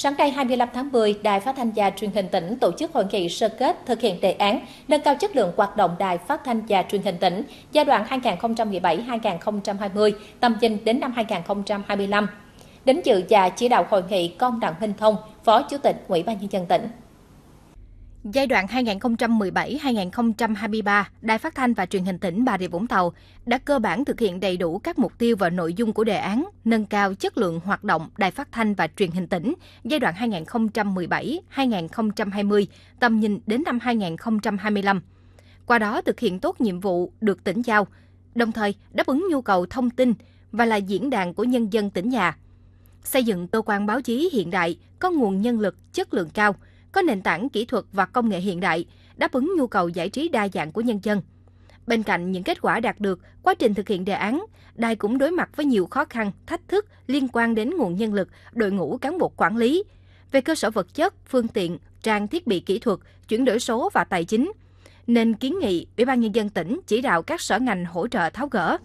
Sáng nay 25 tháng 10, Đài Phát thanh và Truyền hình tỉnh tổ chức hội nghị sơ kết thực hiện đề án nâng cao chất lượng hoạt động Đài Phát thanh và Truyền hình tỉnh giai đoạn 2017-2020, tầm nhìn đến năm 2025. Đến dự và chỉ đạo hội nghị con Đặng Minh Thông, Phó Chủ tịch Ủy ban nhân dân tỉnh. Giai đoạn 2017-2023, Đài Phát thanh và Truyền hình tỉnh Bà Rịa Vũng Tàu đã cơ bản thực hiện đầy đủ các mục tiêu và nội dung của đề án nâng cao chất lượng hoạt động Đài Phát thanh và Truyền hình tỉnh giai đoạn 2017-2020, tầm nhìn đến năm 2025. Qua đó thực hiện tốt nhiệm vụ được tỉnh giao, đồng thời đáp ứng nhu cầu thông tin và là diễn đàn của nhân dân tỉnh nhà. Xây dựng cơ quan báo chí hiện đại có nguồn nhân lực chất lượng cao – có nền tảng kỹ thuật và công nghệ hiện đại, đáp ứng nhu cầu giải trí đa dạng của nhân dân. Bên cạnh những kết quả đạt được, quá trình thực hiện đề án, đài cũng đối mặt với nhiều khó khăn, thách thức liên quan đến nguồn nhân lực, đội ngũ cán bộ quản lý, về cơ sở vật chất, phương tiện, trang thiết bị kỹ thuật, chuyển đổi số và tài chính. Nên kiến nghị Ủy ban nhân dân tỉnh chỉ đạo các sở ngành hỗ trợ tháo gỡ.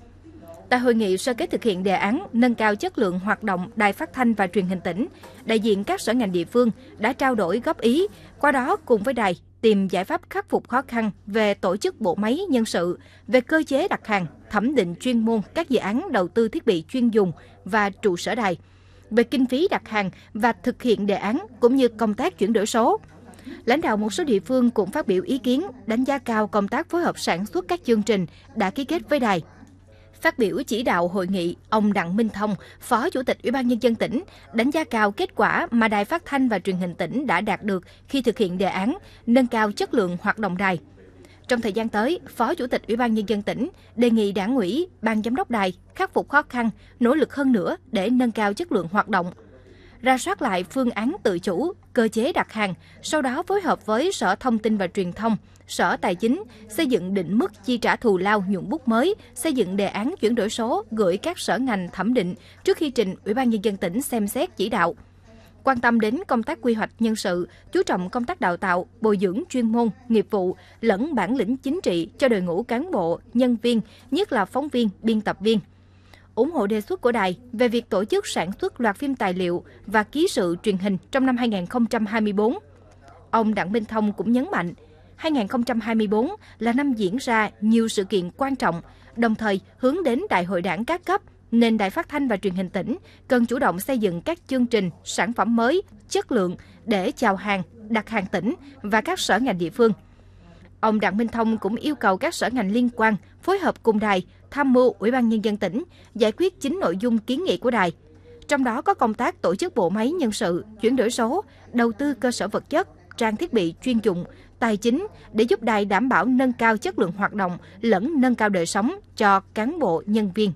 Tại hội nghị sơ kết thực hiện đề án nâng cao chất lượng hoạt động đài phát thanh và truyền hình tỉnh, đại diện các sở ngành địa phương đã trao đổi góp ý, qua đó cùng với đài tìm giải pháp khắc phục khó khăn về tổ chức bộ máy nhân sự, về cơ chế đặt hàng, thẩm định chuyên môn các dự án đầu tư thiết bị chuyên dùng và trụ sở đài, về kinh phí đặt hàng và thực hiện đề án cũng như công tác chuyển đổi số. Lãnh đạo một số địa phương cũng phát biểu ý kiến đánh giá cao công tác phối hợp sản xuất các chương trình đã ký kết với đài Phát biểu chỉ đạo hội nghị, ông Đặng Minh Thông, Phó Chủ tịch Ủy ban Nhân dân tỉnh, đánh giá cao kết quả mà Đài Phát thanh và Truyền hình tỉnh đã đạt được khi thực hiện đề án, nâng cao chất lượng hoạt động đài. Trong thời gian tới, Phó Chủ tịch Ủy ban Nhân dân tỉnh đề nghị đảng ủy, ban giám đốc đài khắc phục khó khăn, nỗ lực hơn nữa để nâng cao chất lượng hoạt động, ra soát lại phương án tự chủ, cơ chế đặt hàng, sau đó phối hợp với Sở Thông tin và Truyền thông, Sở Tài chính xây dựng định mức chi trả thù lao nhuận bút mới, xây dựng đề án chuyển đổi số gửi các sở ngành thẩm định trước khi trình Ủy ban nhân dân tỉnh xem xét chỉ đạo. Quan tâm đến công tác quy hoạch nhân sự, chú trọng công tác đào tạo, bồi dưỡng chuyên môn, nghiệp vụ lẫn bản lĩnh chính trị cho đội ngũ cán bộ, nhân viên, nhất là phóng viên, biên tập viên – ủng hộ đề xuất của đài về việc tổ chức sản xuất loạt phim tài liệu và ký sự truyền hình trong năm 2024. Ông Đặng Minh Thông cũng nhấn mạnh, 2024 là năm diễn ra nhiều sự kiện quan trọng, đồng thời hướng đến đại hội đảng các cấp, nên Đài Phát thanh và Truyền hình tỉnh cần chủ động xây dựng các chương trình, sản phẩm mới, chất lượng để chào hàng, đặt hàng tỉnh và các sở ngành địa phương. Ông Đặng Minh Thông cũng yêu cầu các sở ngành liên quan phối hợp cùng đài tham mưu Ủy ban Nhân dân tỉnh giải quyết chính nội dung kiến nghị của đài. Trong đó có công tác tổ chức bộ máy nhân sự, chuyển đổi số, đầu tư cơ sở vật chất, trang thiết bị chuyên dụng, tài chính để giúp đài đảm bảo nâng cao chất lượng hoạt động lẫn nâng cao đời sống cho cán bộ nhân viên.